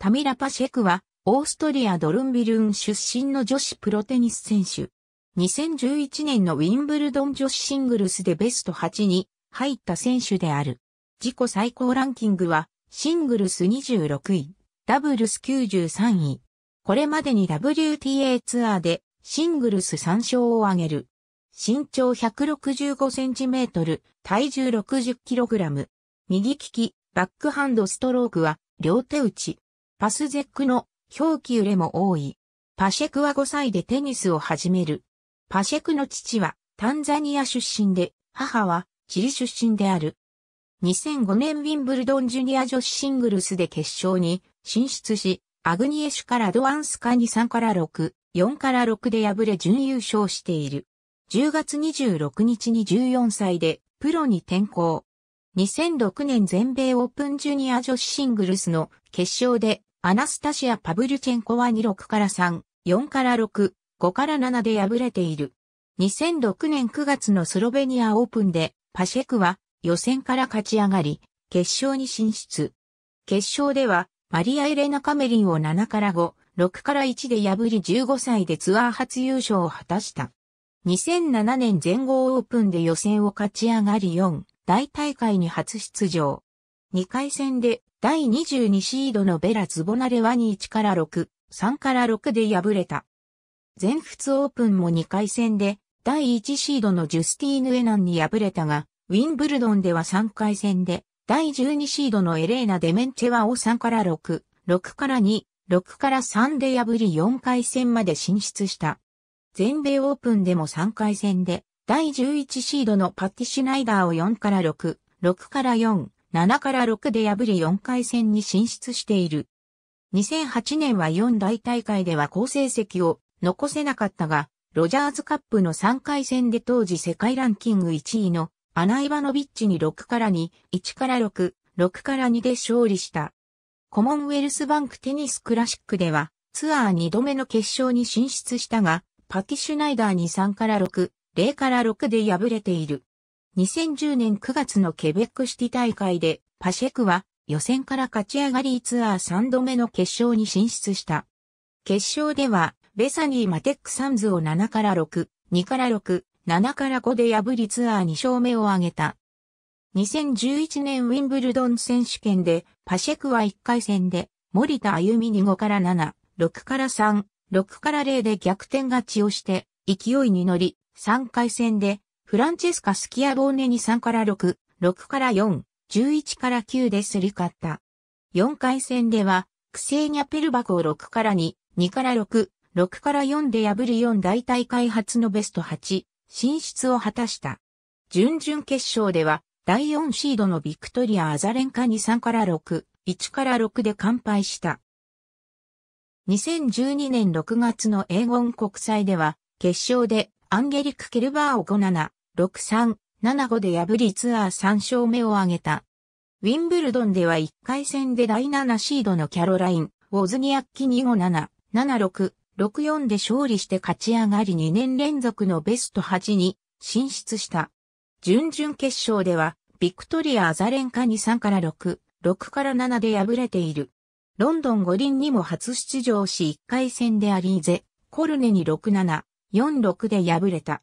タミラパシェクは、オーストリア・ドルンビルン出身の女子プロテニス選手。2011年のウィンブルドン女子シングルスでベスト8に入った選手である。自己最高ランキングは、シングルス26位、ダブルス93位。これまでに WTA ツアーでシングルス3勝を挙げる。身長165センチメートル、体重60キログラム。右利き、バックハンドストロークは両手打ち。パスゼックの表記揺れも多い。パシェクは5歳でテニスを始める。パシェクの父はタンザニア出身で、母はチリ出身である。2005年ウィンブルドンジュニア女子シングルスで決勝に進出し、アグニエシュからドアンスカに3から6、4から6で敗れ準優勝している。10月26日に14歳でプロに転向。2006年全米オープンジュニア女子シングルスの決勝でアナスタシア・パブリュチェンコは26から3、4から6、5から7で敗れている。2006年9月のスロベニアオープンで、パシェクは予選から勝ち上がり、決勝に進出。決勝では、マリア・エレナ・カメリンを7から5、6から1で破り15歳でツアー初優勝を果たした。2007年全豪オープンで予選を勝ち上がり4、大大会に初出場。2回戦で第22シードのベラ・ズボナレは2、1から6、3から6で敗れた。全仏オープンも2回戦で、第1シードのジュスティーヌ・エナンに敗れたが、ウィンブルドンでは3回戦で、第12シードのエレーナ・デメンチェワを3から6、6から2、6から3で破り4回戦まで進出した。全米オープンでも3回戦で、第11シードのパティ・シュナイダーを4から6、6から4、7から6で破り4回戦に進出している。2008年は4大大会では好成績を残せなかったが、ロジャーズカップの3回戦で当時世界ランキング1位のアナ・イバノビッチに6から2、1から6、6から2で勝利した。コモンウェルスバンクテニスクラシックではツアー2度目の決勝に進出したが、パティ・シュナイダーに3から6、0から6で敗れている。2010年9月のケベックシティ大会でパシェクは予選から勝ち上がりツアー3度目の決勝に進出した。決勝ではベサニー・マテック・サンズを7から6、2から6、7から5で破りツアー2勝目を挙げた。2011年ウィンブルドン選手権でパシェクは1回戦で森田歩美に5から7、6から3、6から0で逆転勝ちをして勢いに乗り3回戦でフランチェスカ・スキアボーネに3から6、6から4、11から9ですり勝った。4回戦では、クセーニャ・ペルバコを6から2、2から6、6から4で破る4大体開発のベスト8、進出を果たした。準々決勝では、第4シードのビクトリア・アザレンカに3から6、1から6で完敗した。2012年6月の英語音国際では、決勝でアンゲリック・ケルバーを5-7、6-3-7-5で破りツアー3勝目を挙げた。ウィンブルドンでは1回戦で第7シードのキャロライン、ウォズニアッキ257、76、64で勝利して勝ち上がり2年連続のベスト8に進出した。準々決勝では、ビクトリア・アザレンカに3から6、6から7で敗れている。ロンドン五輪にも初出場し1回戦でアリーゼ、コルネに6-7、4-6で敗れた。